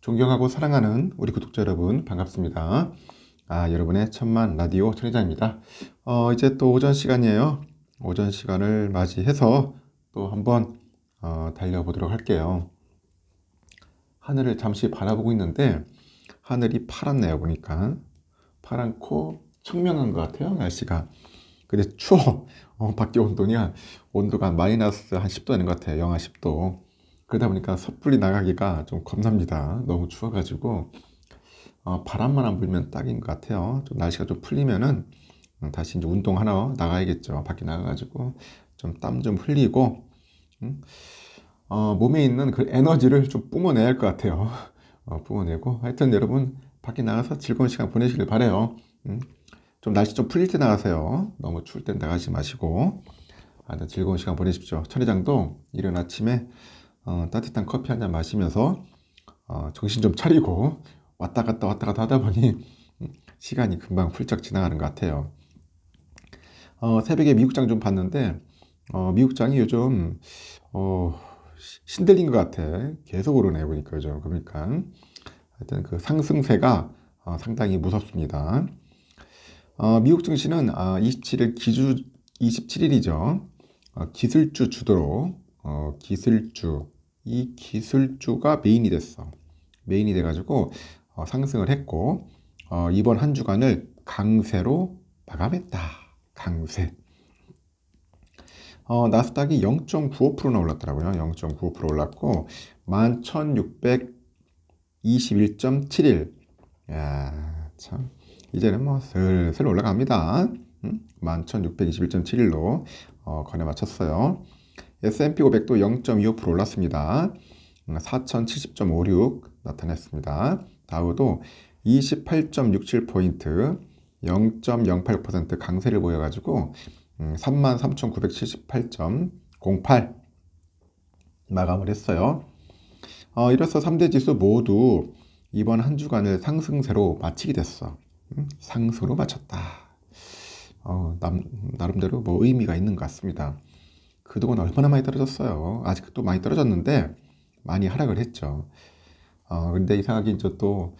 존경하고 사랑하는 우리 구독자 여러분 반갑습니다. 아 여러분의 천만 라디오 천회장입니다. 어, 이제 또 오전 시간이에요. 오전 시간을 맞이해서 또 한번 어, 달려보도록 할게요. 하늘을 잠시 바라보고 있는데 하늘이 파랗네요 보니까 파랗고 청명한 것 같아요 날씨가. 근데 추워. 어, 밖에 온도냐 온도가 마이너스 한 10도 되는 것 같아요. 영하 10도. 그러다 보니까 섣불리 나가기가 좀 겁납니다. 너무 추워가지고 어, 바람만 안 불면 딱인 것 같아요. 좀 날씨가 좀 풀리면은 음, 다시 이제 운동하러 나가야겠죠. 밖에 나가가지고 좀 땀좀 좀 흘리고 음? 어, 몸에 있는 그 에너지를 좀 뿜어내야 할 것 같아요. 어, 뿜어내고 하여튼 여러분 밖에 나가서 즐거운 시간 보내시길 바래요. 음? 좀 날씨 좀 풀릴 때 나가세요. 너무 추울 때 나가지 마시고 아, 네, 즐거운 시간 보내십시오. 천회장도 이른 아침에 어, 따뜻한 커피 한 잔 마시면서 어, 정신 좀 차리고 왔다 갔다 왔다 갔다 하다 보니 시간이 금방 훌쩍 지나가는 것 같아요. 어, 새벽에 미국장 좀 봤는데 어, 미국장이 요즘 어, 신들린 것 같아. 계속 오르네 보니까 요즘 그러니까 하여튼 그 상승세가 어, 상당히 무섭습니다. 어, 미국 증시는 아, 27일 기주 27일이죠. 어, 기술주 주도로 어, 기술주 이 기술주가 메인이 됐어. 메인이 돼가지고 어, 상승을 했고 어, 이번 한 주간을 강세로 마감했다. 강세. 어, 나스닥이 0.95%나 올랐더라고요. 0.95% 올랐고 11,621.71. 야, 참 이제는 뭐 슬슬 올라갑니다. 음? 11,621.71로 어, 건에 맞췄어요. S&P 500도 0.25% 올랐습니다. 4070.56 음, 나타냈습니다. 다우도 28.67포인트 0.08% 강세를 보여가지고 33,978.08 음, 마감을 했어요. 어, 이로써 3대 지수 모두 이번 한 주간을 상승세로 마치게 됐어. 음, 상승으로 마쳤다. 어, 남, 나름대로 뭐 의미가 있는 것 같습니다. 그동안 얼마나 많이 떨어졌어요. 아직도 많이 떨어졌는데 많이 하락을 했죠. 어, 근데 이상하게 이제 또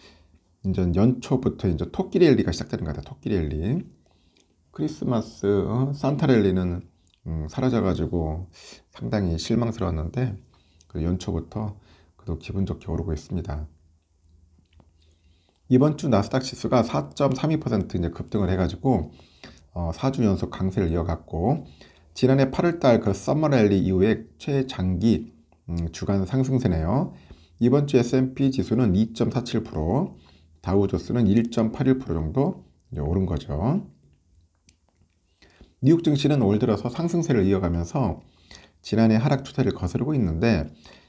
이제 연초부터 이제 토끼 랠리가 시작되는 것같 토끼 랠리. 크리스마스 어? 산타 랠리는 음, 사라져가지고 상당히 실망스러웠는데 그 연초부터 그도 기분 좋게 오르고 있습니다. 이번 주 나스닥 지수가 4.32% 이제 급등을 해가지고 어, 4주 연속 강세를 이어갔고 지난해 8월달 그 썸머랠리 이후에 최장기 음, 주간 상승세네요. 이번 주 S&P 지수는 2.47%, 다우조스는 1.81% 정도 오른 거죠. 뉴욕 증시는 올 들어서 상승세를 이어가면서 지난해 하락 추세를 거스르고 있는데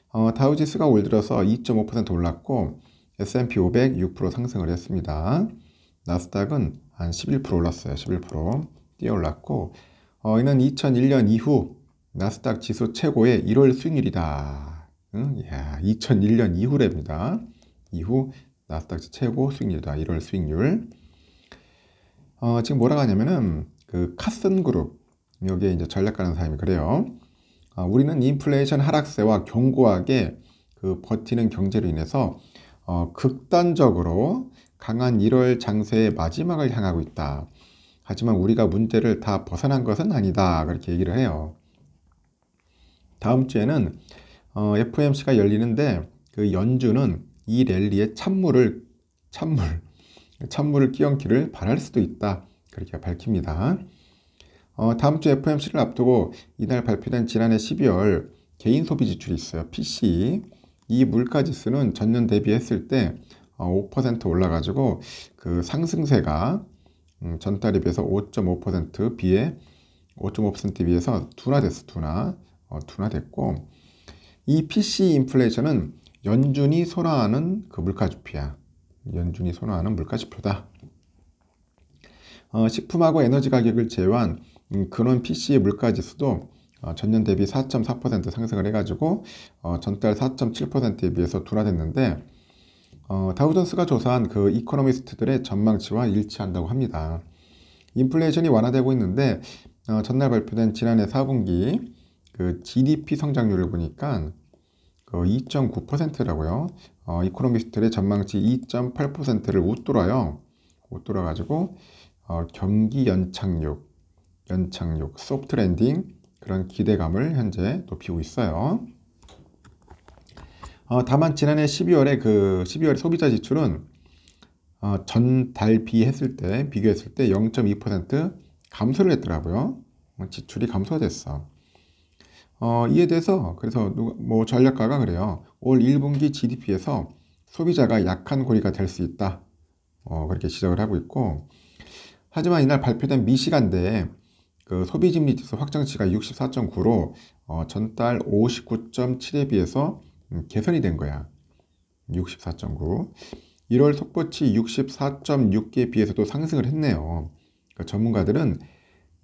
어, 다우지수가 올 들어서 2.5% 올랐고 S&P 500 6% 상승을 했습니다. 나스닥은 한 11% 올랐어요. 11% 뛰어 올랐고 어, 이는 2001년 이후 나스닥 지수 최고의 1월 수익률이다. 응? 이야, 2001년 이후랍니다. 이후 나스닥 최고 수익률이다. 1월 수익률. 어, 지금 뭐라고 하냐면은 그 카슨 그룹 여기에 이제 전략가는 사람이 그래요. 어, 우리는 인플레이션 하락세와 견고하게 그 버티는 경제로 인해서 어, 극단적으로 강한 1월 장세의 마지막을 향하고 있다. 하지만 우리가 문제를 다 벗어난 것은 아니다. 그렇게 얘기를 해요. 다음 주에는 어, f m c 가 열리는데 그 연준은 이 랠리에 찬물을 찬물 찬물을 끼얹기를 바랄 수도 있다. 그렇게 밝힙니다. 어, 다음 주 f m c 를 앞두고 이날 발표된 지난해 12월 개인 소비 지출이 있어요. PC. 이 물가 지수는 전년 대비했을 때5% 어, 올라가지고 그 상승세가 음, 전달에 비해서 5.5% 비해 5.5% 비해서 둔화 됐어 둔화 어, 둔화 됐고 이 PC 인플레이션은 연준이 선호하는 그 물가지표야 연준이 선호하는 물가지표다 어, 식품하고 에너지 가격을 제외한 음, 그런 PC의 물가지수도 어, 전년 대비 4.4% 상승을 해가지고 어, 전달 4.7%에 비해서 둔화됐는데 어, 다우존스가 조사한 그 이코노미스트들의 전망치와 일치한다고 합니다. 인플레이션이 완화되고 있는데 어, 전날 발표된 지난해 4분기 그 GDP 성장률을 보니까 그 2.9%라고요. 어, 이코노미스트들의 전망치 2.8%를 웃돌아요. 웃돌아가지고 어, 경기 연착륙, 연착륙, 소프트 랜딩 그런 기대감을 현재 높이고 있어요. 어, 다만 지난해 12월에 그 12월 소비자 지출은 어, 전달 비했을 때 비교했을 때 0.2% 감소를 했더라고요. 어, 지출이 감소됐어. 어, 이에 대해서 그래서 누가, 뭐 전략가가 그래요. 올 1분기 GDP에서 소비자가 약한 고리가 될 수 있다. 어, 그렇게 지적을 하고 있고 하지만 이날 발표된 미시간대에 그소비지리지수 확정치가 64.9로 어, 전달 59.7에 비해서 음, 개선이 된 거야. 64.9. 1월 속보치 64.6에 비해서도 상승을 했네요. 그러니까 전문가들은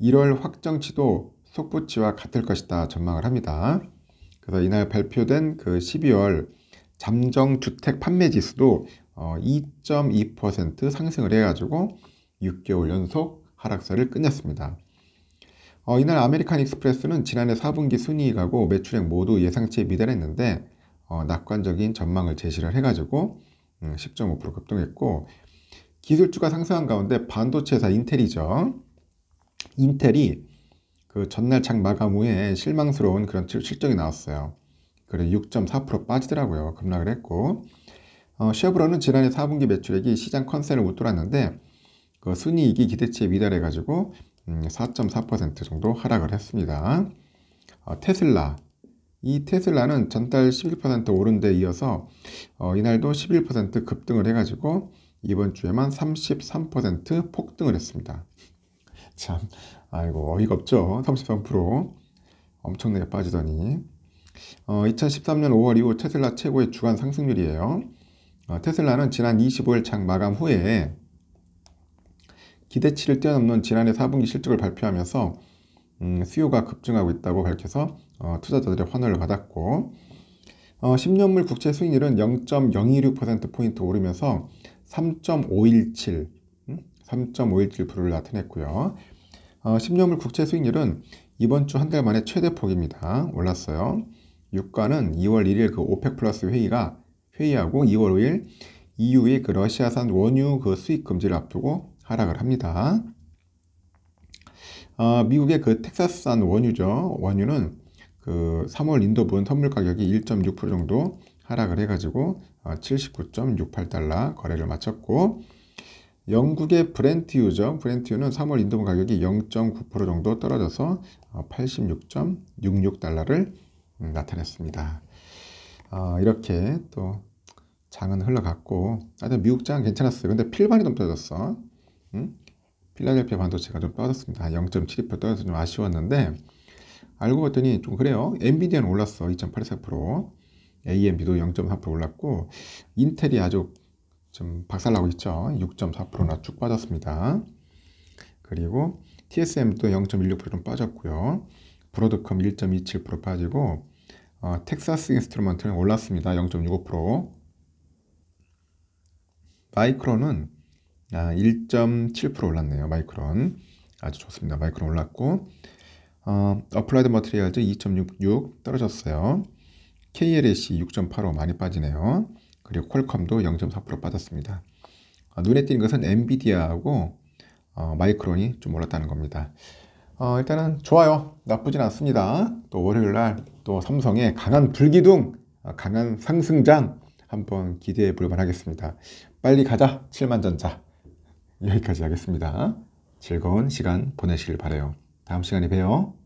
1월 확정치도 속보치와 같을 것이다 전망을 합니다. 그래서 이날 발표된 그 12월 잠정 주택 판매 지수도 2.2% 어, 상승을 해가지고 6개월 연속 하락세를 끝냈습니다. 어, 이날 아메리칸 익스프레스는 지난해 4분기 순이익하고 매출액 모두 예상치에 미달했는데 어, 낙관적인 전망을 제시를 해가지고 음, 10.5% 급등했고 기술주가 상승한 가운데 반도체사 인텔이죠. 인텔이 그 전날 장 마감 후에 실망스러운 그런 실적이 나왔어요. 그래6.4% 빠지더라고요. 급락을 했고 어, 쉐브론은 지난해 4분기 매출액이 시장 컨셉을 웃 돌았는데 그 순이익이 기대치에 미달해가지고 음, 4.4% 정도 하락을 했습니다. 어, 테슬라 이 테슬라는 전달 11% 오른 데 이어서 어, 이날도 11% 급등을 해가지고 이번 주에만 33% 폭등을 했습니다. 참, 아이고, 어이가 없죠? 33% 엄청나게 빠지더니. 어, 2013년 5월 이후 테슬라 최고의 주간 상승률이에요. 어, 테슬라는 지난 25일 장 마감 후에 기대치를 뛰어넘는 지난해 4분기 실적을 발표하면서 음, 수요가 급증하고 있다고 밝혀서 어, 투자자들의 환호를 받았고 어, 10년물 국채 수익률은 0.026%포인트 오르면서 3.517, 음? 3.517%를 나타냈고요. 어, 10년물 국채 수익률은 이번 주 한 달 만에 최대 폭입니다. 올랐어요. 유가는 2월 1일 그 오펙 플러스 회의가 회의하고 2월 5일 EU의 그 러시아산 원유 그수익 금지를 앞두고 하락을 합니다. 아, 미국의 그 텍사스산 원유죠. 원유는 그 3월 인도분 선물 가격이 1.6% 정도 하락을 해가지고 79.68달러 어, 거래를 마쳤고 영국의 브렌트유죠. 브렌트유는 3월 인도분 가격이 0.9% 정도 떨어져서 86.66달러를 어, 음, 나타냈습니다. 어, 이렇게 또 장은 흘러갔고 하여튼 미국장 괜찮았어요. 근데 필반이 좀 떨어졌어. 응? 음? 필라델피아 반도체가 좀 떨어졌습니다. 0.72% 떨어져서 좀 아쉬웠는데 알고 봤더니 좀 그래요. 엔비디아는 올랐어. 2.84%. AMD도 0.4% 올랐고 인텔이 아주 좀 박살나고 있죠. 6.4%나 쭉 빠졌습니다. 그리고 TSM도 0.16%좀 빠졌고요. 브로드컴 1.27% 빠지고 어, 텍사스 인스트루먼트는 올랐습니다. 0.65% 마이크론은 아, 1.7% 올랐네요. 마이크론. 아주 좋습니다. 마이크론 올랐고 어, 어플라이드 머티리얼즈 2.66 떨어졌어요. KLAC 6.85 많이 빠지네요. 그리고 퀄컴도 0.4% 빠졌습니다. 어, 눈에 띄는 것은 엔비디아하고 어, 마이크론이 좀 올랐다는 겁니다. 어, 일단은 좋아요. 나쁘진 않습니다. 또 월요일 날또 삼성의 강한 불기둥, 아, 강한 상승장 한번 기대해 볼 만하겠습니다. 빨리 가자. 7만 전자. 여기까지 하겠습니다. 즐거운 시간 보내시길 바래요. 다음 시간에 봬요.